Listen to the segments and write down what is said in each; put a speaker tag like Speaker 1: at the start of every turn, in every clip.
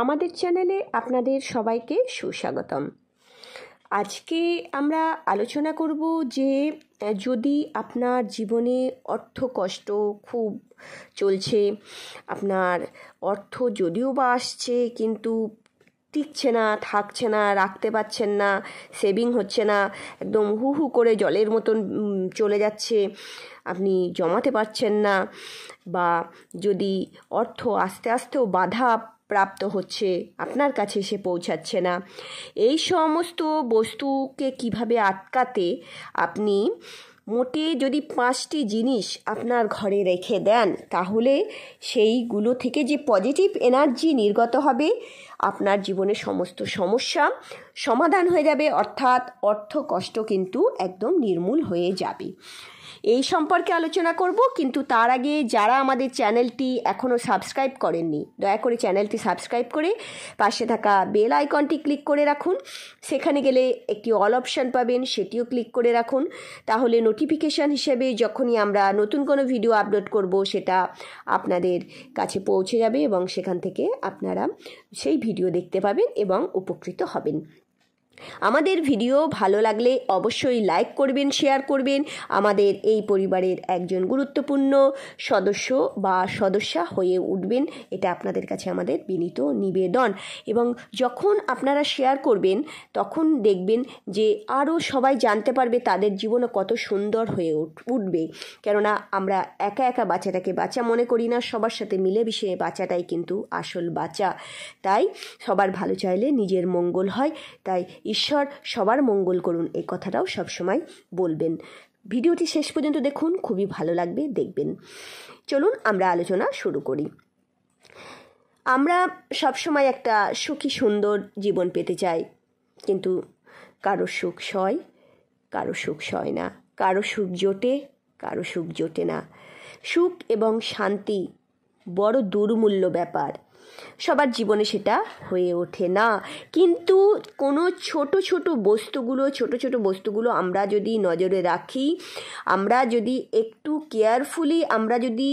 Speaker 1: আমাদের চ্যানেলে আপনাদের সবাইকে সুস্বাগতম আজকে আমরা আলোচনা করব যে যদি আপনার জীবনে অর্থ কষ্ট খুব চলছে আপনার অর্থ যদিও বা আসছে কিন্তু টিকছে না থাকছে না রাখতে পারছেন না সেভিং হচ্ছে না একদম হু হু করে জলের মতন চলে যাচ্ছে আপনি জমাতে পারছেন না বা যদি অর্থ আস্তে আস্তেও বাধা প্রাপ্ত হচ্ছে আপনার কাছে সে পৌঁছাচ্ছে না এই সমস্ত বস্তুকে কিভাবে আটকাতে আপনি মোটে যদি পাঁচটি জিনিস আপনার ঘরে রেখে দেন তাহলে সেইগুলো থেকে যে পজিটিভ এনার্জি নির্গত হবে আপনার জীবনের সমস্ত সমস্যা সমাধান হয়ে যাবে অর্থাৎ অর্থ কষ্ট কিন্তু একদম নির্মূল হয়ে যাবে এই সম্পর্কে আলোচনা করব কিন্তু তার আগে যারা আমাদের চ্যানেলটি এখনও সাবস্ক্রাইব করেননি দয়া করে চ্যানেলটি সাবস্ক্রাইব করে পাশে থাকা বেল আইকনটি ক্লিক করে রাখুন সেখানে গেলে একটি অল অপশান পাবেন সেটিও ক্লিক করে রাখুন তাহলে নোটিফিকেশান হিসেবে যখনই আমরা নতুন কোনো ভিডিও আপলোড করব সেটা আপনাদের কাছে পৌঁছে যাবে এবং সেখান থেকে আপনারা সেই ভিডিও দেখতে পাবেন এবং উপকৃত হবেন আমাদের ভিডিও ভালো লাগলে অবশ্যই লাইক করবেন শেয়ার করবেন আমাদের এই পরিবারের একজন গুরুত্বপূর্ণ সদস্য বা সদস্যা হয়ে উঠবেন এটা আপনাদের কাছে আমাদের বিনীত নিবেদন এবং যখন আপনারা শেয়ার করবেন তখন দেখবেন যে আরও সবাই জানতে পারবে তাদের জীবনে কত সুন্দর হয়ে উঠবে কেননা আমরা একা একা বাচ্চাটাকে বাচ্চা মনে করি না সবার সাথে মিলেমিশে বাচ্চাটাই কিন্তু আসল বাচ্চা তাই সবার ভালো চাইলে নিজের মঙ্গল হয় তাই ঈশ্বর সবার মঙ্গল করুন এই কথাটাও সবসময় বলবেন ভিডিওটি শেষ পর্যন্ত দেখুন খুবই ভালো লাগবে দেখবেন চলুন আমরা আলোচনা শুরু করি আমরা সবসময় একটা সুখী সুন্দর জীবন পেতে চাই কিন্তু কারো সুখ সয় কারো সুখ সয় না কারো সুখ জোটে কারো সুখ জোটে না সুখ এবং শান্তি বড় দুর্মূল্য ব্যাপার সবার জীবনে সেটা হয়ে ওঠে না কিন্তু কোনো ছোট ছোট বস্তুগুলো ছোট ছোট বস্তুগুলো আমরা যদি নজরে রাখি আমরা যদি একটু কেয়ারফুলি আমরা যদি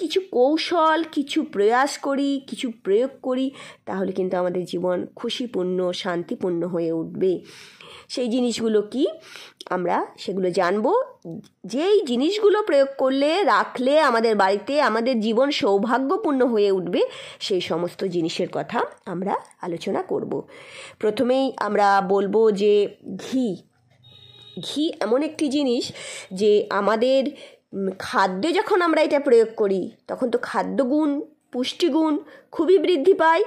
Speaker 1: কিছু কৌশল কিছু প্রয়াস করি কিছু প্রয়োগ করি তাহলে কিন্তু আমাদের জীবন খুশিপূর্ণ শান্তিপূর্ণ হয়ে উঠবে সেই জিনিসগুলো কি আমরা সেগুলো জানবো যেই জিনিসগুলো প্রয়োগ করলে রাখলে আমাদের বাড়িতে আমাদের জীবন সৌভাগ্যপূর্ণ হয়ে উঠবে সেই সমস্ত জিনিসের কথা আমরা আলোচনা করব প্রথমেই আমরা বলবো যে ঘি ঘি এমন একটি জিনিস যে আমাদের খাদ্যে যখন আমরা এটা প্রয়োগ করি তখন তো খাদ্যগুণ পুষ্টিগুণ খুবই বৃদ্ধি পায়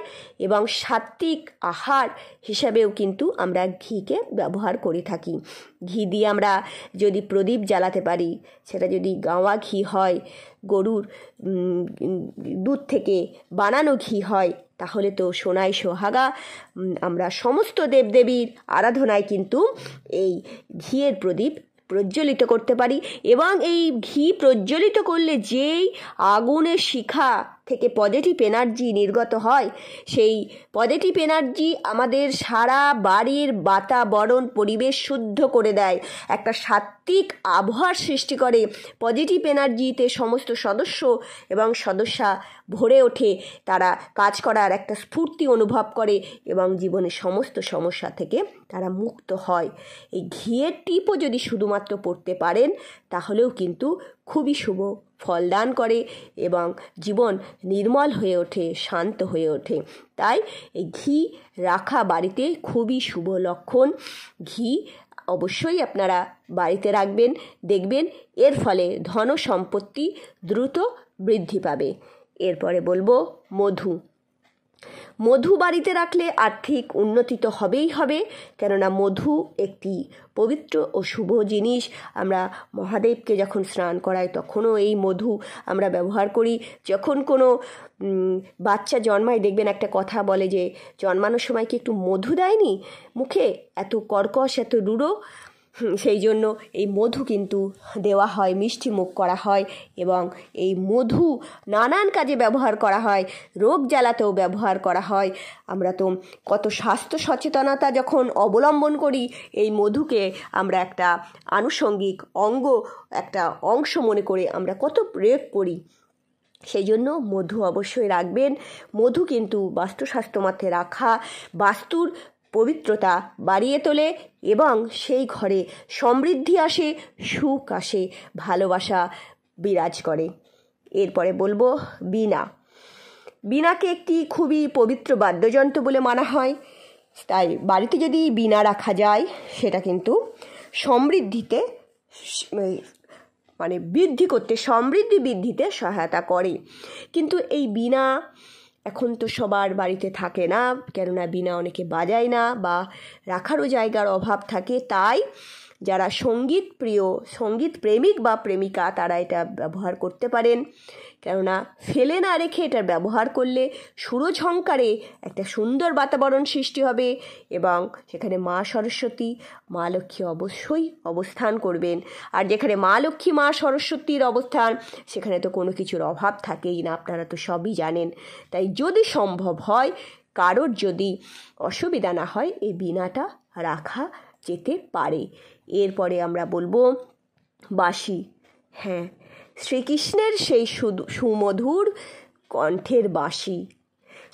Speaker 1: এবং সাত্বিক আহার হিসাবেও কিন্তু আমরা ঘিকে ব্যবহার করে থাকি ঘি দিয়ে আমরা যদি প্রদীপ জ্বালাতে পারি সেটা যদি গাওয়া ঘি হয় গরুর দুধ থেকে বানানো ঘি হয় তাহলে তো সোনায় সোহাগা আমরা সমস্ত দেবদেবীর আরাধনায় কিন্তু এই ঘিয়ের প্রদীপ প্রজ্বলিত করতে পারি এবং এই ঘি প্রজ্বলিত করলে যেই আগুনের শিখা থেকে পজিটিভ এনার্জি নির্গত হয় সেই পজিটিভ এনার্জি আমাদের সারা বাড়ির বাতাবরণ পরিবেশ শুদ্ধ করে দেয় একটা সাত্ত্বিক আবহাওয়ার সৃষ্টি করে পজিটিভ এনার্জিতে সমস্ত সদস্য এবং সদস্যা ভরে ওঠে তারা কাজ করার একটা স্ফূর্তি অনুভব করে এবং জীবনের সমস্ত সমস্যা থেকে তারা মুক্ত হয় এই ঘিয়ের টিপও যদি শুধুমাত্র পড়তে পারেন তাহলেও কিন্তু খুবই শুভ ফল দান করে এবং জীবন নির্মল হয়ে ওঠে শান্ত হয়ে ওঠে তাই এই ঘি রাখা বাড়িতে খুবই শুভ লক্ষণ ঘি অবশ্যই আপনারা বাড়িতে রাখবেন দেখবেন এর ফলে ধন সম্পত্তি দ্রুত বৃদ্ধি পাবে এরপরে বলবো মধু মধু বাড়িতে রাখলে আর্থিক উন্নতি তো হবেই হবে কেননা মধু একটি পবিত্র ও শুভ জিনিস আমরা মহাদেবকে যখন স্নান করাই তখনও এই মধু আমরা ব্যবহার করি যখন কোনো বাচ্চা জন্মায় দেখবেন একটা কথা বলে যে জন্মানোর সময় কি একটু মধু দেয়নি মুখে এত কর্কশ এত রুড়ো সেই জন্য এই মধু কিন্তু দেওয়া হয় মিষ্টি মুখ করা হয় এবং এই মধু নানান কাজে ব্যবহার করা হয় রোগ জ্বালাতেও ব্যবহার করা হয় আমরা তো কত স্বাস্থ্য সচেতনতা যখন অবলম্বন করি এই মধুকে আমরা একটা আনুষঙ্গিক অঙ্গ একটা অংশ মনে করে আমরা কত প্রয়োগ করি সেই জন্য মধু অবশ্যই রাখবেন মধু কিন্তু স্বাস্থ্য মতে রাখা বাস্তুর পবিত্রতা বাড়িয়ে তোলে এবং সেই ঘরে সমৃদ্ধি আসে সুখ আসে ভালোবাসা বিরাজ করে এরপরে বলবো বীণা বীণাকে একটি খুবই পবিত্র বাদ্যযন্ত্র বলে মানা হয় তাই বাড়িতে যদি বীণা রাখা যায় সেটা কিন্তু সমৃদ্ধিতে মানে বৃদ্ধি করতে সমৃদ্ধি বৃদ্ধিতে সহায়তা করে কিন্তু এই বীণা এখন তো সবার বাড়িতে থাকে না কেননা বিনা অনেকে বাজায় না বা রাখারও জায়গার অভাব থাকে তাই যারা সঙ্গীত প্রিয় সঙ্গীত প্রেমিক বা প্রেমিকা তারা এটা ব্যবহার করতে পারেন কেননা ফেলে না রেখে এটার ব্যবহার করলে সুরঝঙ্কারে একটা সুন্দর বাতাবরণ সৃষ্টি হবে এবং সেখানে মা সরস্বতী মা লক্ষ্মী অবশ্যই অবস্থান করবেন আর যেখানে মা লক্ষ্মী মা সরস্বতীর অবস্থান সেখানে তো কোনো কিছুর অভাব থাকেই না আপনারা তো সবই জানেন তাই যদি সম্ভব হয় কারোর যদি অসুবিধা না হয় এই বিনাটা রাখা যেতে পারে এরপরে আমরা বলবো বাঁশি হ্যাঁ শ্রীকৃষ্ণের সেই সুমধুর কণ্ঠের বাঁশি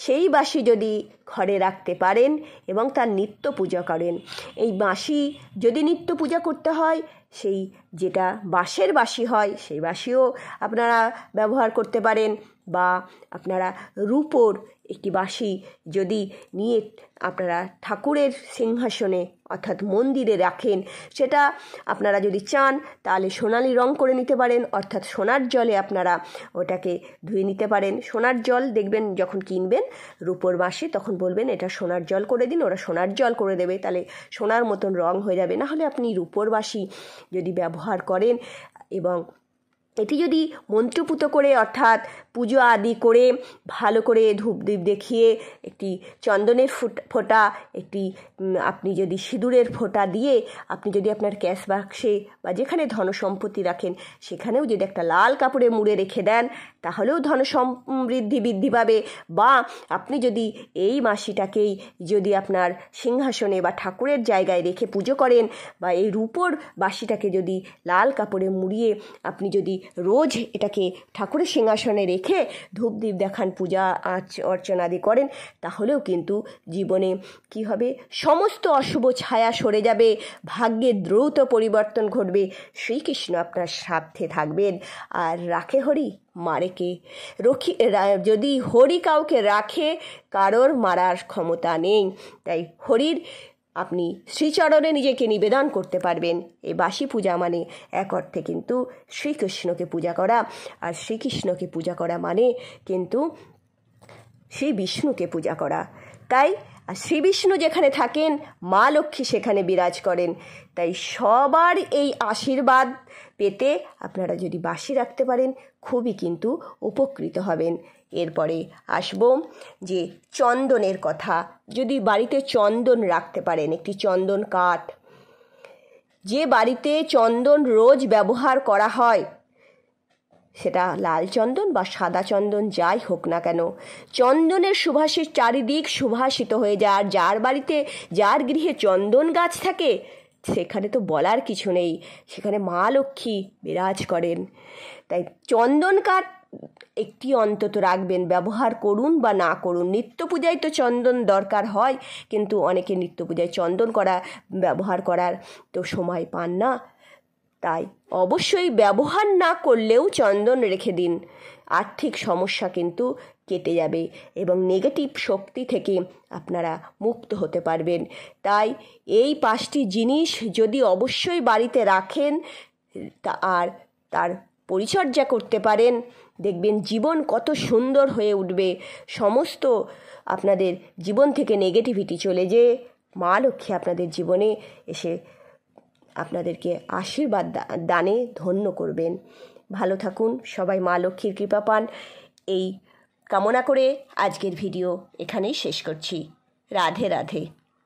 Speaker 1: সেই বাঁশি যদি ঘরে রাখতে পারেন এবং তার নিত্য পূজা করেন এই বাঁশি যদি নিত্য পূজা করতে হয় সেই যেটা বাঁশের বাঁশি হয় সেই বাঁশিও আপনারা ব্যবহার করতে পারেন বা আপনারা রূপোর একটি বাঁশি যদি নিয়ে আপনারা ঠাকুরের সিংহাসনে অর্থাৎ মন্দিরে রাখেন সেটা আপনারা যদি চান তাহলে সোনালি রং করে নিতে পারেন অর্থাৎ সোনার জলে আপনারা ওটাকে ধুয়ে নিতে পারেন সোনার জল দেখবেন যখন কিনবেন রূপোর বাসে তখন বলবেন এটা সোনার জল করে দিন ওরা সোনার জল করে দেবে তাহলে সোনার মতন রং হয়ে যাবে না হলে আপনি রূপোর বাঁশি যদি ব্যবহার করেন এবং এটি যদি মন্ত্রপুত করে অর্থাৎ পুজো আদি করে ভালো করে ধূপদীপ দেখিয়ে একটি চন্দনের ফোঁটা একটি আপনি যদি সিঁদুরের ফোঁটা দিয়ে আপনি যদি আপনার ক্যাশ বাক্সে বা যেখানে ধন সম্পত্তি রাখেন সেখানেও যদি একটা লাল কাপড়ে মুড়ে রেখে দেন তাহলেও ধন সমৃদ্ধি বৃদ্ধি পাবে বা আপনি যদি এই মাসিটাকেই যদি আপনার সিংহাসনে বা ঠাকুরের জায়গায় রেখে পুজো করেন বা এই রূপোর বাসিটাকে যদি লাল কাপড়ে মুড়িয়ে আপনি যদি রোজ এটাকে ঠাকুরের সিংহাসনে রেখে ধূপদীপ দেখান পূজা অর্চনাদি করেন তাহলেও কিন্তু জীবনে কি হবে সমস্ত অশুভ ছায়া সরে যাবে ভাগ্যে দ্রুত পরিবর্তন ঘটবে শ্রীকৃষ্ণ আপনার সাধ্যে থাকবেন আর রাখে হরি মারে কে রক্ষি যদি হরি কাউকে রাখে কারোর মারার ক্ষমতা নেই তাই হরির আপনি শ্রীচরণে নিজেকে নিবেদন করতে পারবেন এই বাসি পূজা মানে এক অর্থে কিন্তু শ্রীকৃষ্ণকে পূজা করা আর শ্রীকৃষ্ণকে পূজা করা মানে কিন্তু শ্রী বিষ্ণুকে পূজা করা তাই আর শ্রীবিষ্ণু যেখানে থাকেন মা লক্ষ্মী সেখানে বিরাজ করেন তাই সবার এই আশীর্বাদ পেতে আপনারা যদি বাসি রাখতে পারেন খুবই কিন্তু উপকৃত হবেন এরপরে আসব যে চন্দনের কথা যদি বাড়িতে চন্দন রাখতে পারেন একটি চন্দন কাঠ যে বাড়িতে চন্দন রোজ ব্যবহার করা হয় সেটা লাল চন্দন বা সাদা চন্দন যাই হোক না কেন চন্দনের সুভাষের চারিদিক সুভাষিত হয়ে যায় যার বাড়িতে যার গৃহে চন্দন গাছ থাকে সেখানে তো বলার কিছু নেই সেখানে মা লক্ষ্মী বিরাজ করেন তাই চন্দন কাঠ একটি অন্তত রাখবেন ব্যবহার করুন বা না করুন নিত্য পূজায় তো চন্দন দরকার হয় কিন্তু অনেকে নিত্য পূজায় চন্দন করা ব্যবহার করার তো সময় পান না তাই অবশ্যই ব্যবহার না করলেও চন্দন রেখে দিন আর্থিক সমস্যা কিন্তু কেটে যাবে এবং নেগেটিভ শক্তি থেকে আপনারা মুক্ত হতে পারবেন তাই এই পাঁচটি জিনিস যদি অবশ্যই বাড়িতে রাখেন আর তার পরিচর্যা করতে পারেন দেখবেন জীবন কত সুন্দর হয়ে উঠবে সমস্ত আপনাদের জীবন থেকে নেগেটিভিটি চলে যেয়ে মা লক্ষ্মী আপনাদের জীবনে এসে আপনাদেরকে আশীর্বাদ দানে ধন্য করবেন ভালো থাকুন সবাই মা লক্ষ্মীর কৃপা পান এই কামনা করে আজকের ভিডিও এখানেই শেষ করছি রাধে রাধে